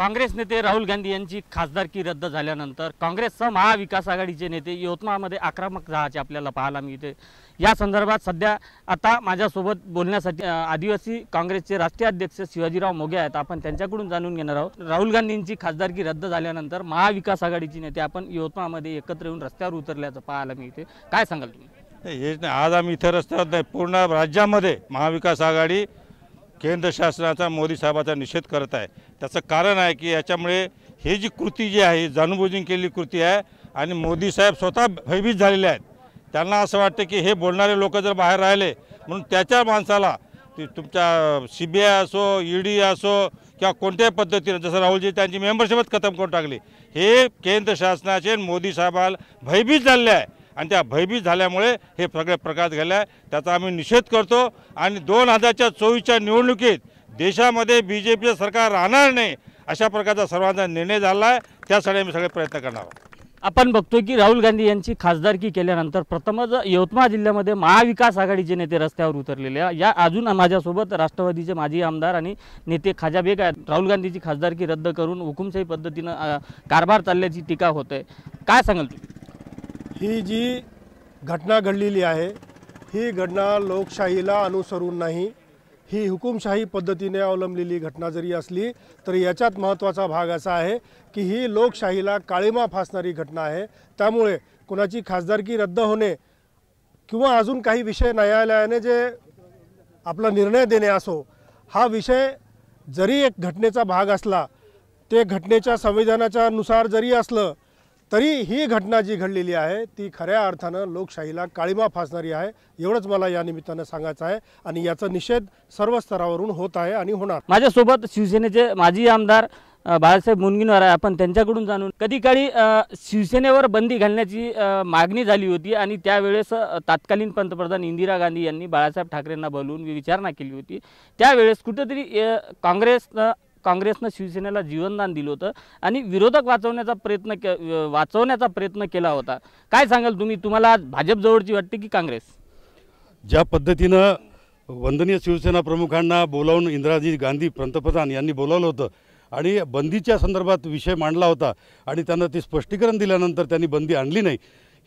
काँग्रेस नेते राहुल गांधी यांची खासदारकी रद्द झाल्यानंतर काँग्रेससह महाविकास आघाडीचे नेते यवतमाळमध्ये आक्रमक जहाचे आपल्याला पाहायला मिळते या संदर्भात सध्या आता माझ्यासोबत बोलण्यासाठी आदिवासी काँग्रेसचे राष्ट्रीय अध्यक्ष शिवाजीराव मोगे आहेत आपण त्यांच्याकडून जाणून घेणार आहोत राहुल गांधींची खासदारकी रद्द झाल्यानंतर महाविकास आघाडीचे नेते आपण यवतमाळमध्ये एकत्र येऊन रस्त्यावर उतरल्याचं पाहायला मिळते काय सांगाल तुम्ही हेच नाही आज आम्ही इथं रस्त्यावर नाही पूर्ण राज्यामध्ये महाविकास आघाडी केंद्र शासनाचा मोदी साहेबाचा निषेध करत आहे त्याचं कारण आहे की याच्यामुळे हे जी कृती जी आहे जाणूनबुजून केलेली कृती आहे आणि मोदी साहेब स्वतः भयभीत झालेले आहेत त्यांना असं वाटतं की हे बोलणारे लोक जर बाहेर राहिले म्हणून त्याच्या माणसाला तुमच्या सी बी आय असो ई डी असो किंवा कोणत्याही पद्धतीनं जसं राहुलजी त्यांची मेंबरशिपच खतम करून टाकली हे केंद्र शासनाचे मोदी साहेबाला भयभीत झालेले आहे आणि त्या भयभीत झाल्यामुळे हे सगळे प्रकाश घडले आहे त्याचा आम्ही निषेध करतो आणि दोन हजारच्या चोवीसच्या निवडणुकीत देशामध्ये बी जे पीचं सरकार राहणार नाही अशा प्रकारचा सर्वांचा निर्णय झाला आहे त्यासाठी आम्ही सगळे प्रयत्न करणार आहोत आपण बघतो की राहुल गांधी यांची खासदारकी केल्यानंतर प्रथमच यवतमाळ जिल्ह्यामध्ये महाविकास आघाडीचे नेते रस्त्यावर उतरलेले या अजून माझ्यासोबत राष्ट्रवादीचे माजी आमदार आणि नेते खाजा बेग आहेत राहुल गांधीची खासदारकी रद्द करून हुकुमशाही पद्धतीनं कारभार चालल्याची टीका आहे काय सांगाल तुम्ही ही जी घटना घडलेली आहे ही घटना लोकशाहीला अनुसरून नाही ही हुकुमशाही पद्धतीने अवलंबलेली घटना जरी असली तरी याच्यात महत्त्वाचा भाग असा आहे की ही लोकशाहीला काळीमा फासणारी घटना आहे त्यामुळे कुणाची खासदारकी रद्द होणे किंवा अजून काही विषय न्यायालयाने जे आपला निर्णय देणे असो हा विषय जरी एक घटनेचा भाग असला ते घटनेच्या संविधानाच्या नुसार जरी असलं तरी ही घटना जी घडलेली आहे ती खऱ्या अर्थानं लोकशाहीला काळीमा फासणारी आहे एवढंच मला या निमित्तानं सांगायचं आहे आणि याचा निषेध सर्व स्तरावरून होत आहे आणि होणार माझ्यासोबत शिवसेनेचे माजी आमदार बाळासाहेब मुनगिनवार आहे आपण त्यांच्याकडून जाणून कधी काळी शिवसेनेवर बंदी घालण्याची मागणी झाली होती आणि त्यावेळेस तात्कालीन पंतप्रधान इंदिरा गांधी यांनी बाळासाहेब ठाकरेंना बोलवून विचारणा केली होती त्यावेळेस कुठंतरी काँग्रेसनं काँग्रेसनं शिवसेनेला जीवनदान दिलं होतं आणि विरोधक वाचवण्याचा प्रयत्न के वाचवण्याचा प्रयत्न केला होता काय सांगाल तुम्ही तुम्हाला भाजपजवळची वाटते की काँग्रेस ज्या पद्धतीनं वंदनीय शिवसेना प्रमुखांना बोलावून इंदिराजी गांधी पंतप्रधान यांनी बोलावलं होतं आणि बंदीच्या संदर्भात विषय मांडला होता आणि त्यांना ते स्पष्टीकरण दिल्यानंतर त्यांनी बंदी आणली नाही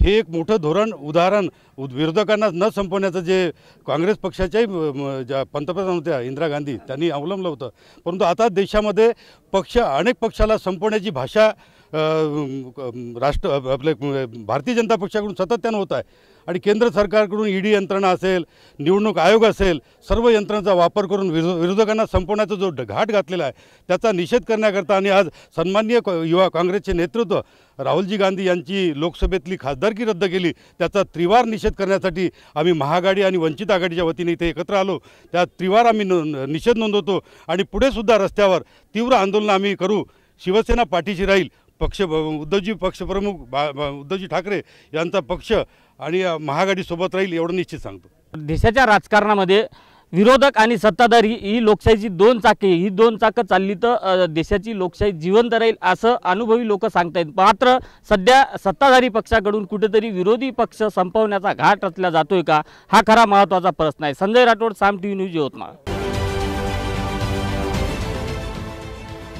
हे एक मोठं धोरण उदाहरण विरोधकांना न संपवण्याचं जे काँग्रेस पक्षाच्याही ज्या पंतप्रधान होत्या इंदिरा गांधी त्यांनी अवलंबलं होतं परंतु आता देशामध्ये पक्ष अनेक पक्षाला संपवण्याची भाषा राष्ट्र आपले भारतीय जनता पक्षाकडून सातत्यानं होत आहे आणि केंद्र सरकारकडून ईडी यंत्रणा असेल निवडणूक आयोग असेल सर्व यंत्रणांचा वापर करून विरो विरोधकांना संपवण्याचा जो घाट घातलेला आहे त्याचा निषेध करण्याकरता आणि आज सन्माननीय युवा काँग्रेसचे नेतृत्व राहुलजी गांधी यांची लोकसभेतली खासदारकी रद्द केली त्याचा त्रिवार निषेध करण्यासाठी आम्ही महाआघाडी आणि वंचित आघाडीच्या वतीने इथे एकत्र आलो त्या त्रिवार आम्ही निषेध नोंदवतो आणि पुढेसुद्धा रस्त्यावर तीव्र आंदोलन आम्ही करू शिवसेना पाठीशी राहील पक्ष उद्धवजी पक्षप्रमुख बा उद्धवजी ठाकरे यांचा पक्ष आणि सोबत राहील एवढं निश्चित सांगतो देशाच्या राजकारणामध्ये विरोधक आणि सत्ताधारी ही लोकशाहीची दोन चाके ही दोन चाकं चालली तर देशाची लोकशाही जिवंत राहील असं अनुभवी लोक सांगतायत मात्र सध्या सत्ताधारी पक्षाकडून कुठेतरी विरोधी पक्ष संपवण्याचा घाट रचला जातोय का हा खरा महत्त्वाचा प्रश्न आहे Sanjay Rathod Saam T V news Yavatmal